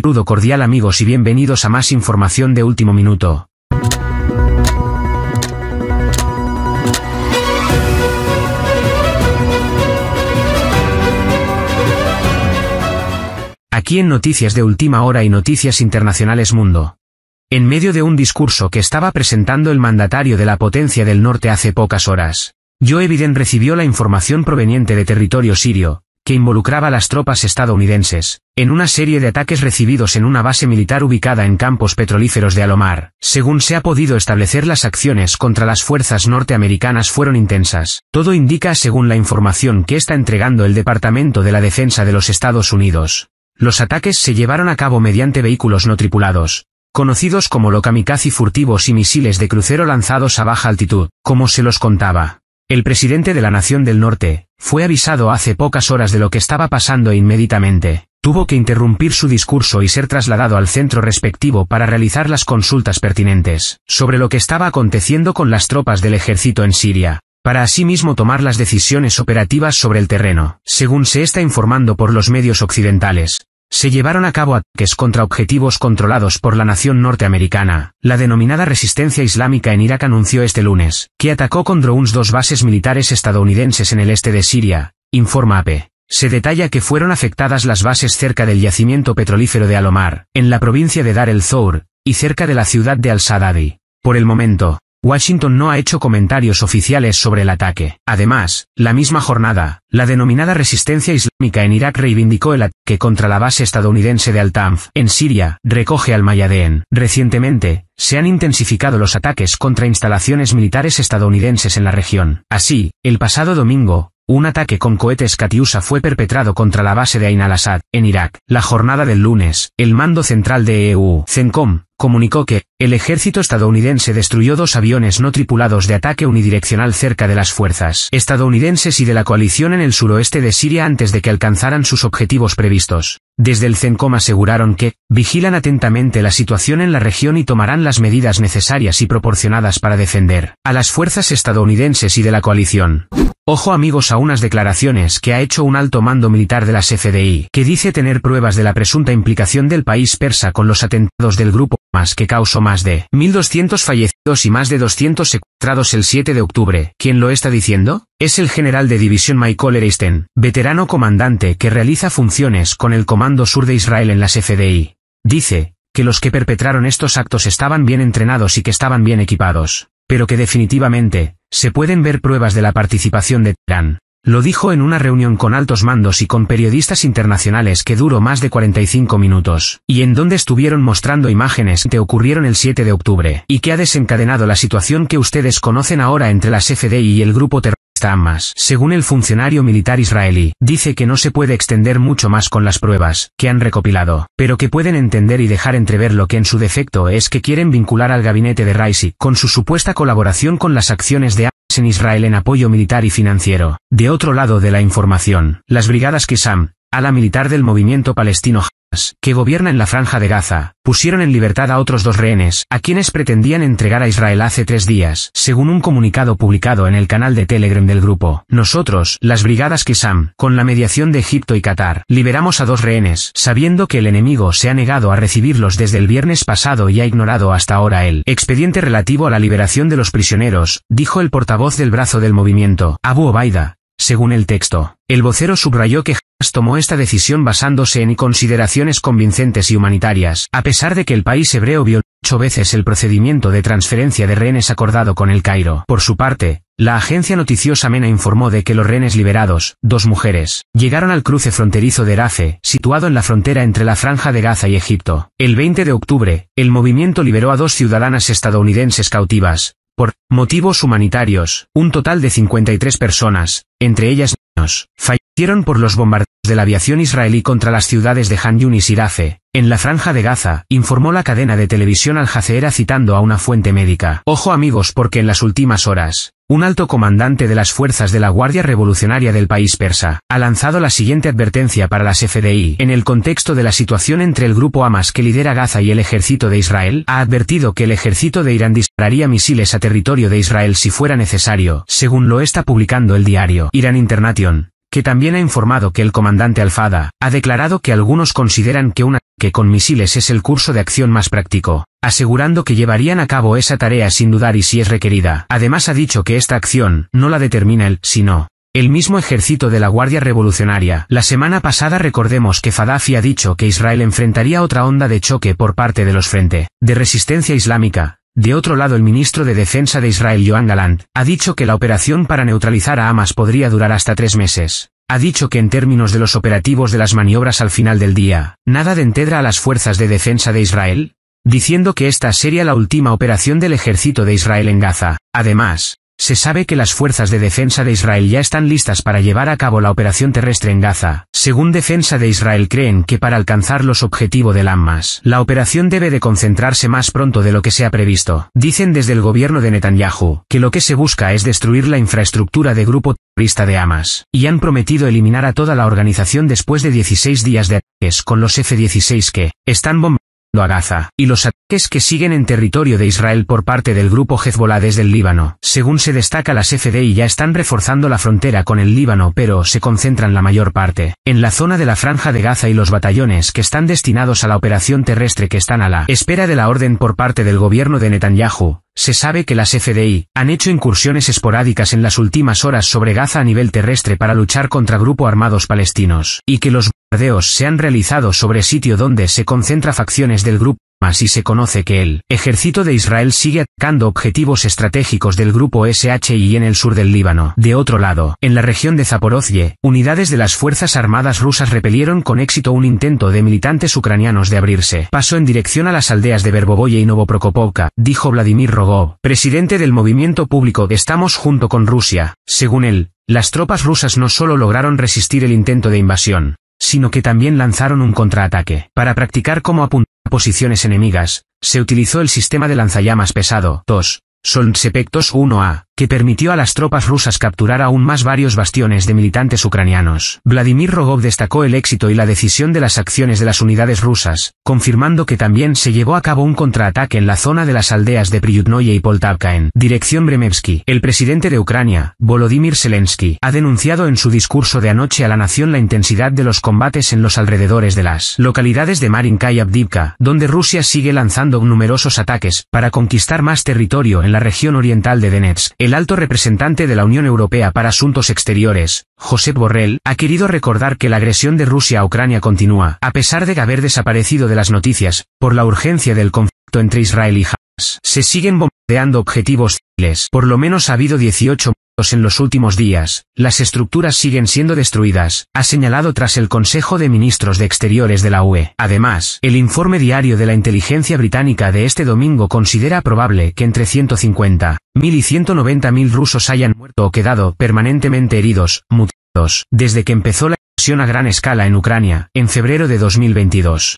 crudo cordial amigos y bienvenidos a más información de último minuto. Aquí en Noticias de Última Hora y Noticias Internacionales Mundo. En medio de un discurso que estaba presentando el mandatario de la potencia del norte hace pocas horas, Joe Biden recibió la información proveniente de territorio sirio, que involucraba a las tropas estadounidenses, en una serie de ataques recibidos en una base militar ubicada en campos petrolíferos de Alomar. Según se ha podido establecer las acciones contra las fuerzas norteamericanas fueron intensas. Todo indica según la información que está entregando el Departamento de la Defensa de los Estados Unidos. Los ataques se llevaron a cabo mediante vehículos no tripulados, conocidos como kamikaze furtivos y misiles de crucero lanzados a baja altitud, como se los contaba. El presidente de la Nación del Norte, fue avisado hace pocas horas de lo que estaba pasando e inmediatamente, tuvo que interrumpir su discurso y ser trasladado al centro respectivo para realizar las consultas pertinentes, sobre lo que estaba aconteciendo con las tropas del ejército en Siria, para asimismo tomar las decisiones operativas sobre el terreno, según se está informando por los medios occidentales se llevaron a cabo ataques contra objetivos controlados por la nación norteamericana. La denominada resistencia islámica en Irak anunció este lunes que atacó con drones dos bases militares estadounidenses en el este de Siria, informa AP. E. Se detalla que fueron afectadas las bases cerca del yacimiento petrolífero de Alomar, en la provincia de Dar el Zour, y cerca de la ciudad de Al-Sadadi. Por el momento, Washington no ha hecho comentarios oficiales sobre el ataque. Además, la misma jornada, la denominada resistencia islámica en Irak reivindicó el ataque contra la base estadounidense de Al-Tanf. En Siria, recoge al Mayadeen. Recientemente, se han intensificado los ataques contra instalaciones militares estadounidenses en la región. Así, el pasado domingo, un ataque con cohetes Katiusa fue perpetrado contra la base de Ain al-Assad, en Irak. La jornada del lunes, el mando central de EU, CENCOM, comunicó que, el ejército estadounidense destruyó dos aviones no tripulados de ataque unidireccional cerca de las fuerzas estadounidenses y de la coalición en el suroeste de Siria antes de que alcanzaran sus objetivos previstos. Desde el CENCOM aseguraron que, vigilan atentamente la situación en la región y tomarán las medidas necesarias y proporcionadas para defender a las fuerzas estadounidenses y de la coalición. Ojo amigos a unas declaraciones que ha hecho un alto mando militar de las FDI, que dice tener pruebas de la presunta implicación del país persa con los atentados del grupo que causó más de 1.200 fallecidos y más de 200 secuestrados el 7 de octubre. ¿Quién lo está diciendo? Es el general de división Michael Ereisten, veterano comandante que realiza funciones con el Comando Sur de Israel en las FDI. Dice, que los que perpetraron estos actos estaban bien entrenados y que estaban bien equipados, pero que definitivamente, se pueden ver pruebas de la participación de Teherán lo dijo en una reunión con altos mandos y con periodistas internacionales que duró más de 45 minutos, y en donde estuvieron mostrando imágenes que ocurrieron el 7 de octubre, y que ha desencadenado la situación que ustedes conocen ahora entre las FDI y el grupo terrorista Hamas. Según el funcionario militar israelí, dice que no se puede extender mucho más con las pruebas que han recopilado, pero que pueden entender y dejar entrever lo que en su defecto es que quieren vincular al gabinete de Raisi con su supuesta colaboración con las acciones de en Israel en apoyo militar y financiero. De otro lado de la información, las brigadas Kesam, ala militar del movimiento palestino que en la franja de Gaza, pusieron en libertad a otros dos rehenes, a quienes pretendían entregar a Israel hace tres días, según un comunicado publicado en el canal de Telegram del grupo. Nosotros, las brigadas Kisam, con la mediación de Egipto y Qatar, liberamos a dos rehenes, sabiendo que el enemigo se ha negado a recibirlos desde el viernes pasado y ha ignorado hasta ahora el expediente relativo a la liberación de los prisioneros, dijo el portavoz del brazo del movimiento, Abu Obaida, según el texto. El vocero subrayó que tomó esta decisión basándose en consideraciones convincentes y humanitarias, a pesar de que el país hebreo vio ocho veces el procedimiento de transferencia de rehenes acordado con el Cairo. Por su parte, la agencia noticiosa MENA informó de que los rehenes liberados, dos mujeres, llegaron al cruce fronterizo de Rafe, situado en la frontera entre la franja de Gaza y Egipto. El 20 de octubre, el movimiento liberó a dos ciudadanas estadounidenses cautivas, por motivos humanitarios, un total de 53 personas, entre ellas niños, fallecieron por los bombardeos de la aviación israelí contra las ciudades de Han y Sirafe, en la franja de Gaza, informó la cadena de televisión Al Jazeera citando a una fuente médica. Ojo amigos porque en las últimas horas, un alto comandante de las fuerzas de la Guardia Revolucionaria del país persa, ha lanzado la siguiente advertencia para las FDI. En el contexto de la situación entre el grupo Hamas que lidera Gaza y el ejército de Israel, ha advertido que el ejército de Irán dispararía misiles a territorio de Israel si fuera necesario, según lo está publicando el diario Irán Internation que también ha informado que el comandante Alfada ha declarado que algunos consideran que un que con misiles es el curso de acción más práctico, asegurando que llevarían a cabo esa tarea sin dudar y si es requerida. Además ha dicho que esta acción no la determina él, sino el mismo ejército de la Guardia Revolucionaria. La semana pasada recordemos que Fadafi ha dicho que Israel enfrentaría otra onda de choque por parte de los Frente de Resistencia Islámica, de otro lado el ministro de Defensa de Israel Joan Galant ha dicho que la operación para neutralizar a Hamas podría durar hasta tres meses. Ha dicho que en términos de los operativos de las maniobras al final del día, nada de entedra a las fuerzas de defensa de Israel, diciendo que esta sería la última operación del ejército de Israel en Gaza. Además, se sabe que las fuerzas de defensa de Israel ya están listas para llevar a cabo la operación terrestre en Gaza. Según Defensa de Israel creen que para alcanzar los objetivos del Hamas, la operación debe de concentrarse más pronto de lo que se ha previsto. Dicen desde el gobierno de Netanyahu, que lo que se busca es destruir la infraestructura de grupo terrorista de Hamas, y han prometido eliminar a toda la organización después de 16 días de ataques con los F-16 que, están bombardeando a Gaza, y los ataques que siguen en territorio de Israel por parte del grupo Hezbollah desde el Líbano. Según se destaca, las FDI ya están reforzando la frontera con el Líbano pero se concentran la mayor parte en la zona de la franja de Gaza y los batallones que están destinados a la operación terrestre que están a la espera de la orden por parte del gobierno de Netanyahu, se sabe que las FDI han hecho incursiones esporádicas en las últimas horas sobre Gaza a nivel terrestre para luchar contra grupo armados palestinos, y que los se han realizado sobre sitio donde se concentra facciones del grupo más y se conoce que el ejército de Israel sigue atacando objetivos estratégicos del grupo SHI en el sur del Líbano. De otro lado, en la región de Zaporozhye, unidades de las Fuerzas Armadas rusas repelieron con éxito un intento de militantes ucranianos de abrirse paso en dirección a las aldeas de Berbogoye y Novoprokopovka, dijo Vladimir Rogov, presidente del movimiento público Estamos junto con Rusia. Según él, las tropas rusas no solo lograron resistir el intento de invasión, sino que también lanzaron un contraataque. Para practicar cómo apuntar posiciones enemigas, se utilizó el sistema de lanzallamas pesado. 2. Solnsepectos 1A que permitió a las tropas rusas capturar aún más varios bastiones de militantes ucranianos. Vladimir Rogov destacó el éxito y la decisión de las acciones de las unidades rusas, confirmando que también se llevó a cabo un contraataque en la zona de las aldeas de Priyutnoye y Poltavka en dirección Bremevsky. El presidente de Ucrania, Volodymyr Zelensky, ha denunciado en su discurso de anoche a la nación la intensidad de los combates en los alrededores de las localidades de Marinka y Abdivka, donde Rusia sigue lanzando numerosos ataques para conquistar más territorio en la región oriental de Donetsk. El alto representante de la Unión Europea para Asuntos Exteriores, Josep Borrell, ha querido recordar que la agresión de Rusia a Ucrania continúa, a pesar de haber desaparecido de las noticias, por la urgencia del conflicto entre Israel y Hamas. Se siguen bombardeando objetivos civiles. Por lo menos ha habido 18 pues en los últimos días, las estructuras siguen siendo destruidas, ha señalado tras el Consejo de Ministros de Exteriores de la UE. Además, el informe diario de la inteligencia británica de este domingo considera probable que entre 150.000 y 190.000 rusos hayan muerto o quedado permanentemente heridos, mutilados, desde que empezó la invasión a gran escala en Ucrania, en febrero de 2022.